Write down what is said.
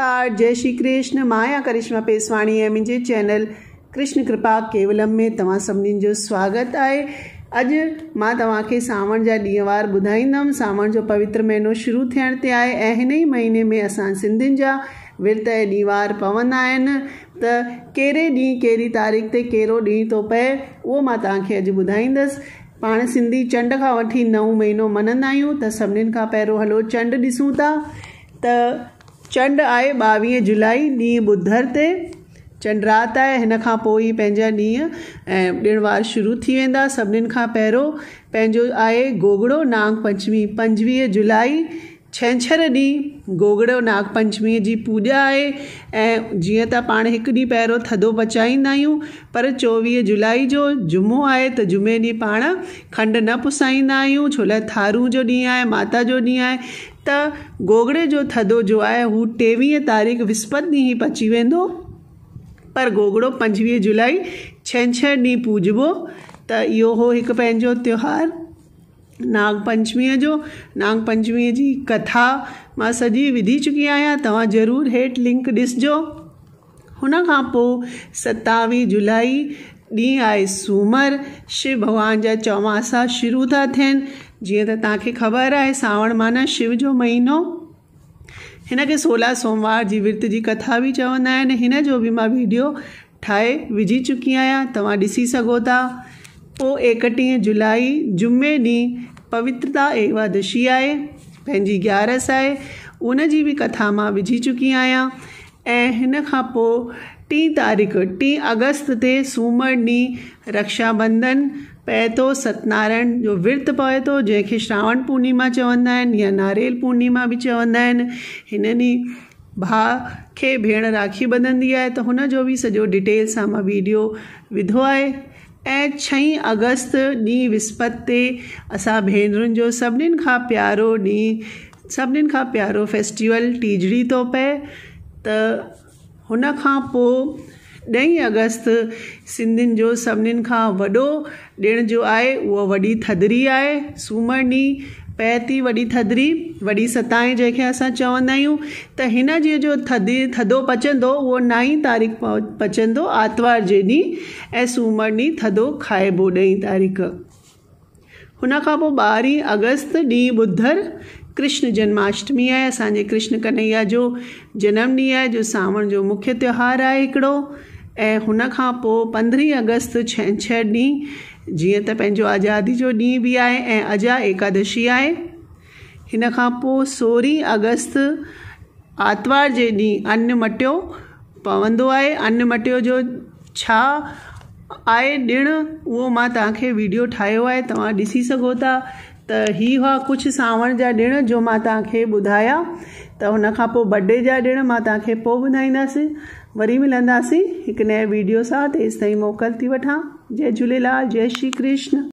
नमस्कार जय श्री कृष्ण माया करिश्मा पेसवाणी है मुझे चैनल कृष्ण कृपा केवलम में तव्हां स्वागत है अज मां तव्हांखे सावण जा ॾींहं वार सावण जो पवित्र महीनों शुरू थे ते आहे ऐं महीने में असां सिंधियुनि जा विर्त ऐं वार पवंदा आहिनि त कहिड़े ॾींहुं तारीख़ ते कहिड़ो ॾींहुं थो तो पए उहो मां तव्हांखे अॼु ॿुधाईंदसि सिंधी चंड खां वठी नओं महीनो मञंदा आहियूं त सभिनीनि खां हलो चंड ॾिसूं त चंड आहे ॿावीह जुलाई ॾींहुं ॿुधर ते चंड राति आहे हिन खां पोइ ई पंहिंजा ॾींहं ऐं ॾिण वार शुरू थी वेंदा सभिनीनि खां पहिरियों पंहिंजो आहे गोगड़ो नाग पंचमी पंजवीह जुलाई छंछर ॾींहुं गोगड़ो नागपंचमीअ जी पूॼा आहे ऐं जीअं त पाण हिकु ॾींहुं पहिरियों थधो पचाईंदा आहियूं पर चोवीह जुलाई जो जुमो आहे त जुमे ॾींहुं पाण खंड न पुसाईंदा आहियूं छो लाइ थारू जो ॾींहुं आहे माता जो ॾींहुं आहे त गोगड़े जो थधो जो आहे हू टेवीह तारीख़ विस्पत ॾींहुं ई पची वेंदो पर गोगड़ो पंजवीह जुलाई छंछर ॾींहुं पूॼिबो त इहो हो हिकु पंहिंजो त्योहारु नाग जो नाग की कथा मां सॼी विधी चुकी आया तव्हां जरूर हेट लिंक ॾिसजो उन खां पोइ सतावीह जुलाई ॾींहुं आहे सूमर शिव भॻवान जा चौमासा शुरू था थियनि जीअं त तव्हांखे ख़बर आहे सावण माना शिव जो महीनो हिन खे सोलह सोमवार जी विर्त जी कथा बि चवंदा आहिनि हिन जो बि मां वीडियो ठाहे विझी चुकी आहियां तव्हां ॾिसी सघो था पोइ एकटीह जुलाई जुमे ॾींहुं पवित्रता एकादशी आहे पंहिंजी ग्यारस आहे उन बि कथा मां विझी चुकी आहियां ऐं हिन खां पोइ टी तारीख़ टी अगस्त ते सूमर ॾींहुं रक्षाबंधन पए थो सतनारायण जो विर्त पए थो जंहिंखे श्रावण पूर्णिमा चवंदा आहिनि या नारेल पूर्णिमा बि चवंदा आहिनि हिन ॾींहुं भाउ खे भेण राखी ॿधंदी आहे त हुन जो बि सॼो डिटेल सां मां वीडियो विधो आहे ऐं छहीं अगस्त ॾींहुं विस्पति ते असां भेनरुनि जो सभिनीनि खां प्यारो ॾींहुं सभिनीनि खां प्यारो फेस्टिवल टीजड़ी थो तो पए त हुन खां पोइ ॾहीं अगस्त सिंधियुनि जो सभिनीनि खां वॾो ॾिण जो आहे उहो वॾी थधिड़ी आहे सूमरु ॾींहुं थी वही थधिरी वही सताएं जंहिंखे अस चवंदा आहियूं त हिन जे जो थधि थदो पचंदो वो नाई तारीख़ पचंदो आतवार के ॾींहुं ए सूमर ॾींहुं थदो खाइबो ॾहीं तारीख़ उन बारह अगस्त ी बुधर कृष्ण जन्माष्टमी है असांजे कृष्ण कन्हैया जो जन्म ॾींहुं है जो सावण जो मुख्य त्यौहार है हिकिड़ो पंद्रह हुन खां छह पंद्रहीं अगस्त जीअं त पंहिंजो आज़ादी जो ॾींहुं बि आहे ऐं अजा एकादशी आहे हिन खां पोइ सोरहीं अगस्त आर्तवार जे ॾींहुं अन्न मटियो पवंदो आहे अन्न मटियो जो छा आहे ॾिणु उहो मां तव्हांखे वीडियो ठाहियो आहे तव्हां ॾिसी सघो था त ही हुआ कुछ सावण जा ॾिण जो मां तव्हांखे ॿुधाया त हुन खां पोइ बर्थडे जा ॾिण मां तव्हांखे पोइ ॿुधाईंदासीं वरी मिलंदासीं हिकु नए वीडियो सां तेसि ताईं मोकल थी वठां जय झूलेलाल जय श्री कृष्ण